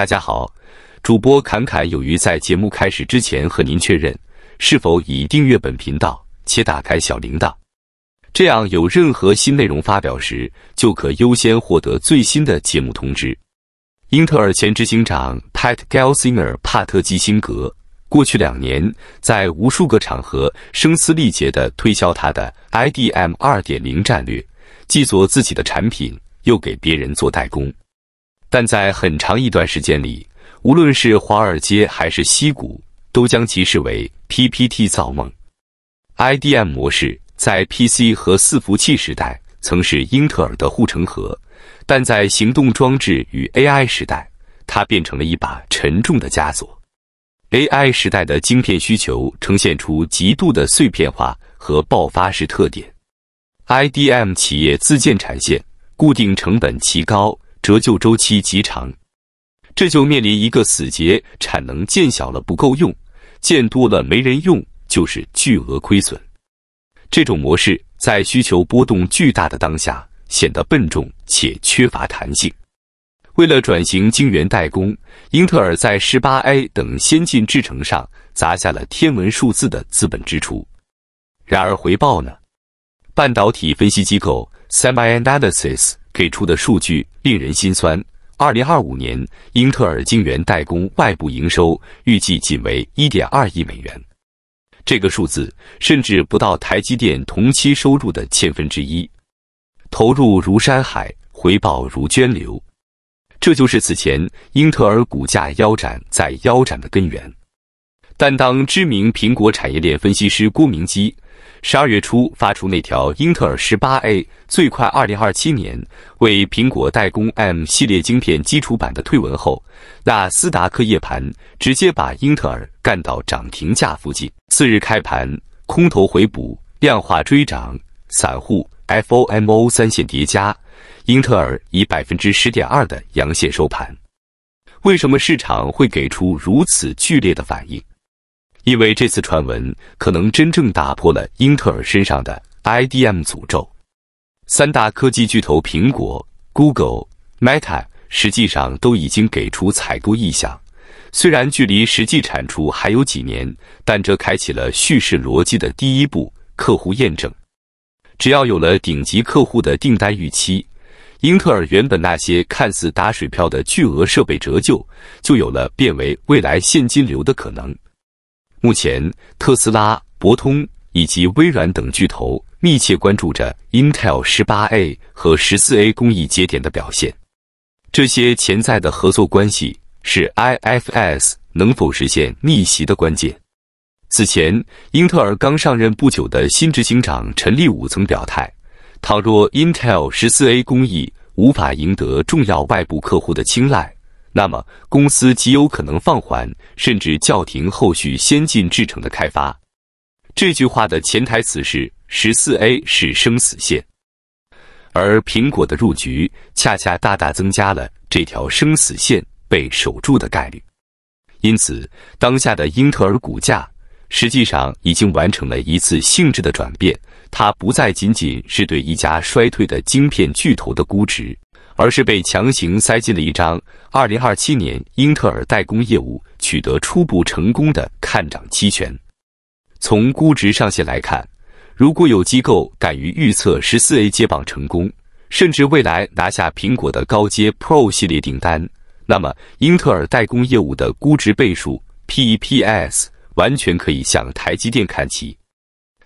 大家好，主播侃侃有余在节目开始之前和您确认，是否已订阅本频道且打开小铃铛？这样有任何新内容发表时，就可优先获得最新的节目通知。英特尔前执行长 Pat Gelsinger 帕特基辛格过去两年在无数个场合声嘶力竭的推销他的 IDM 二点零战略，既做自己的产品，又给别人做代工。但在很长一段时间里，无论是华尔街还是西谷，都将其视为 PPT 造梦。IDM 模式在 PC 和伺服器时代曾是英特尔的护城河，但在行动装置与 AI 时代，它变成了一把沉重的枷锁。AI 时代的晶片需求呈现出极度的碎片化和爆发式特点。IDM 企业自建产线，固定成本奇高。折旧周期极长，这就面临一个死结：产能建小了不够用，建多了没人用，就是巨额亏损。这种模式在需求波动巨大的当下显得笨重且缺乏弹性。为了转型晶圆代工，英特尔在 18A 等先进制程上砸下了天文数字的资本支出。然而回报呢？半导体分析机构 Semi Analysis。给出的数据令人心酸。二零二五年，英特尔晶圆代工外部营收预计仅为一点二亿美元，这个数字甚至不到台积电同期收入的千分之一。投入如山海，回报如涓流，这就是此前英特尔股价腰斩在腰斩的根源。但当知名苹果产业链分析师郭明基。十二月初发出那条英特尔十八 A 最快二零二七年为苹果代工 M 系列晶片基础版的推文后，纳斯达克夜盘直接把英特尔干到涨停价附近。次日开盘，空头回补，量化追涨，散户 FOMO 三线叠加，英特尔以百分之十点二的阳线收盘。为什么市场会给出如此剧烈的反应？因为这次传闻可能真正打破了英特尔身上的 IDM 诅咒。三大科技巨头苹果、Google、Meta 实际上都已经给出采购意向，虽然距离实际产出还有几年，但这开启了叙事逻辑的第一步客户验证。只要有了顶级客户的订单预期，英特尔原本那些看似打水漂的巨额设备折旧，就有了变为未来现金流的可能。目前，特斯拉、博通以及微软等巨头密切关注着 Intel 十八 A 和十四 A 工艺节点的表现。这些潜在的合作关系是 IFS 能否实现逆袭的关键。此前，英特尔刚上任不久的新执行长陈立武曾表态，倘若 Intel 十四 A 工艺无法赢得重要外部客户的青睐。那么，公司极有可能放缓甚至叫停后续先进制程的开发。这句话的潜台词是：十四 A 是生死线，而苹果的入局恰恰大大增加了这条生死线被守住的概率。因此，当下的英特尔股价实际上已经完成了一次性质的转变，它不再仅仅是对一家衰退的晶片巨头的估值。而是被强行塞进了一张二零二七年英特尔代工业务取得初步成功的看涨期权。从估值上限来看，如果有机构敢于预测十四 A 接棒成功，甚至未来拿下苹果的高阶 Pro 系列订单，那么英特尔代工业务的估值倍数 PEPS 完全可以向台积电看齐。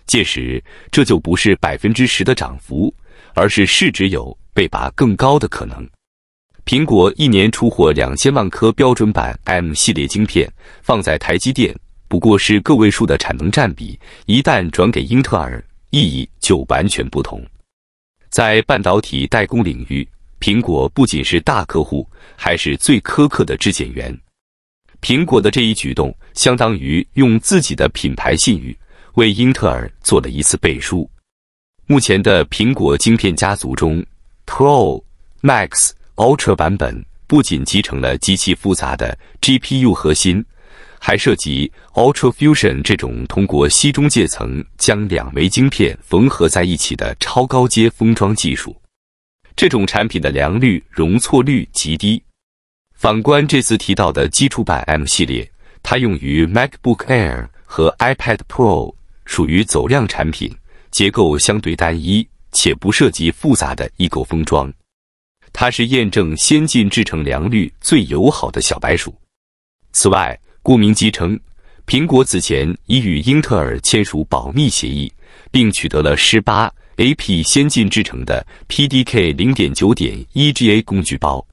届时，这就不是百分之十的涨幅，而是市值有。被拔更高的可能。苹果一年出货两千万颗标准版 M 系列晶片，放在台积电不过是个位数的产能占比，一旦转给英特尔，意义就完全不同。在半导体代工领域，苹果不仅是大客户，还是最苛刻的质检员。苹果的这一举动，相当于用自己的品牌信誉为英特尔做了一次背书。目前的苹果晶片家族中，Pro Max Ultra 版本不仅集成了极其复杂的 GPU 核心，还涉及 Ultra Fusion 这种通过吸中介层将两枚晶片缝合在一起的超高阶封装技术。这种产品的良率、容错率极低。反观这次提到的基础版 M 系列，它用于 MacBook Air 和 iPad Pro，属于走量产品，结构相对单一。且不涉及复杂的异构封装，它是验证先进制程良率最友好的小白鼠。此外，顾名机称，苹果此前已与英特尔签署保密协议，并取得了 18A P 先进制程的 PDK 零点九点一 GA 工具包。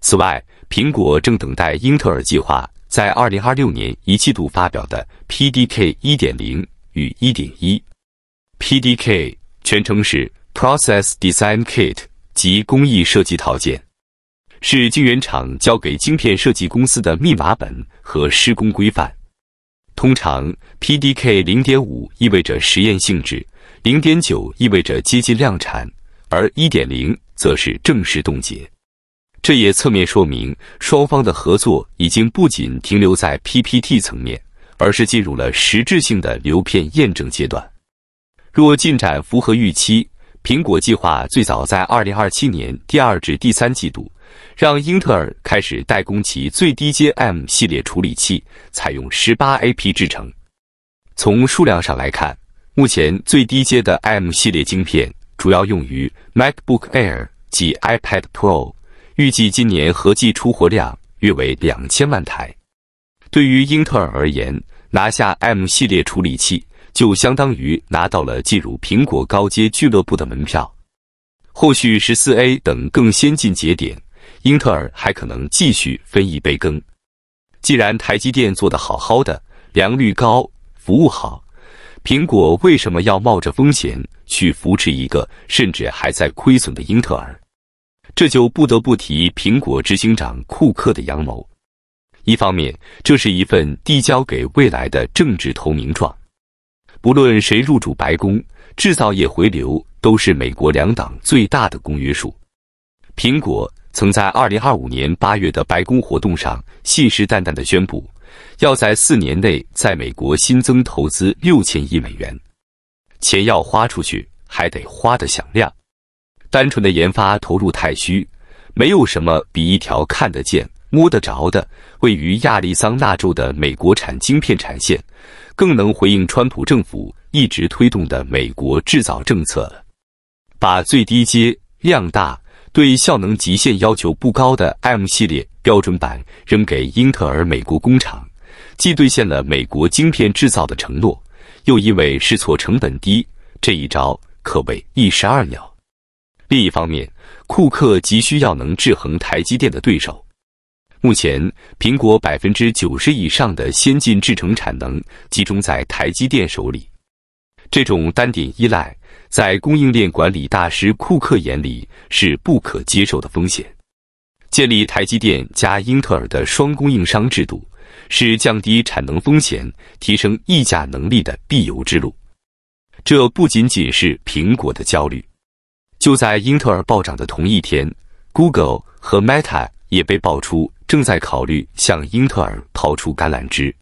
此外，苹果正等待英特尔计划在二零二六年一季度发表的 PDK 一点零与一点一 PDK。全称是 Process Design Kit，及工艺设计套件，是晶圆厂交给晶片设计公司的密码本和施工规范。通常，PDK 0.5意味着实验性质，0.9意味着接近量产，而1.0则是正式冻结。这也侧面说明双方的合作已经不仅停留在 PPT 层面，而是进入了实质性的流片验证阶段。若进展符合预期，苹果计划最早在二零二七年第二至第三季度，让英特尔开始代工其最低阶 M 系列处理器，采用十八 A P 制成。从数量上来看，目前最低阶的 M 系列晶片主要用于 MacBook Air 及 iPad Pro，预计今年合计出货量约为两千万台。对于英特尔而言，拿下 M 系列处理器。就相当于拿到了进入苹果高阶俱乐部的门票。后续十四 A 等更先进节点，英特尔还可能继续分一杯羹。既然台积电做得好好的，良率高，服务好，苹果为什么要冒着风险去扶持一个甚至还在亏损的英特尔？这就不得不提苹果执行长库克的阳谋。一方面，这是一份递交给未来的政治投名状。无论谁入主白宫，制造业回流都是美国两党最大的公约数。苹果曾在2025年8月的白宫活动上，信誓旦旦地宣布，要在四年内在美国新增投资6000亿美元。钱要花出去，还得花得响亮。单纯的研发投入太虚，没有什么比一条看得见、摸得着的，位于亚利桑那州的美国产晶片产线。更能回应川普政府一直推动的“美国制造”政策了，把最低阶、量大、对效能极限要求不高的 M 系列标准版扔给英特尔美国工厂，既兑现了美国晶片制造的承诺，又因为试错成本低，这一招可谓一石二鸟。另一方面，库克急需要能制衡台积电的对手。目前，苹果百分之九十以上的先进制程产能集中在台积电手里。这种单点依赖，在供应链管理大师库克眼里是不可接受的风险。建立台积电加英特尔的双供应商制度，是降低产能风险、提升溢价能力的必由之路。这不仅仅是苹果的焦虑。就在英特尔暴涨的同一天，Google 和 Meta 也被爆出。正在考虑向英特尔抛出橄榄枝。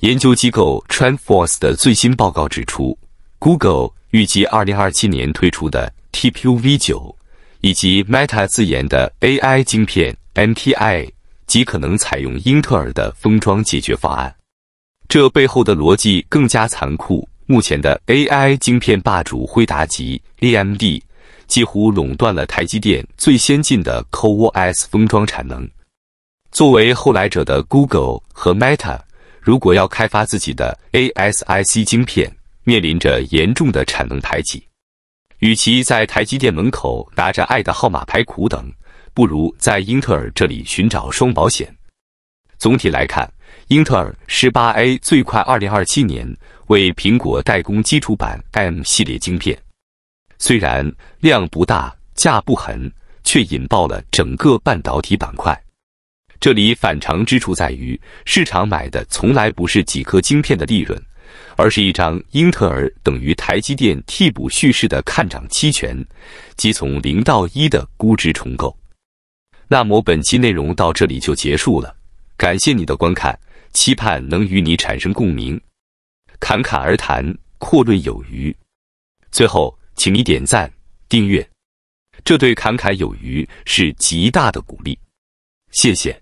研究机构 TrendForce 的最新报告指出，Google 预计2027年推出的 TPU V9 以及 Meta 自研的 AI 芯片 m t i 极可能采用英特尔的封装解决方案。这背后的逻辑更加残酷。目前的 AI 芯片霸主辉达及 AMD 几乎垄断了台积电最先进的 CoWoS 封装产能。作为后来者的 Google 和 Meta，如果要开发自己的 ASIC 晶片，面临着严重的产能排挤。与其在台积电门口拿着爱的号码牌苦等，不如在英特尔这里寻找双保险。总体来看，英特尔 18A 最快2027年为苹果代工基础版 M 系列晶片，虽然量不大、价不狠，却引爆了整个半导体板块。这里反常之处在于，市场买的从来不是几颗晶片的利润，而是一张英特尔等于台积电替补叙事的看涨期权，即从零到一的估值重构。那么本期内容到这里就结束了，感谢你的观看，期盼能与你产生共鸣。侃侃而谈，阔论有余。最后，请你点赞、订阅，这对侃侃有余是极大的鼓励。谢谢。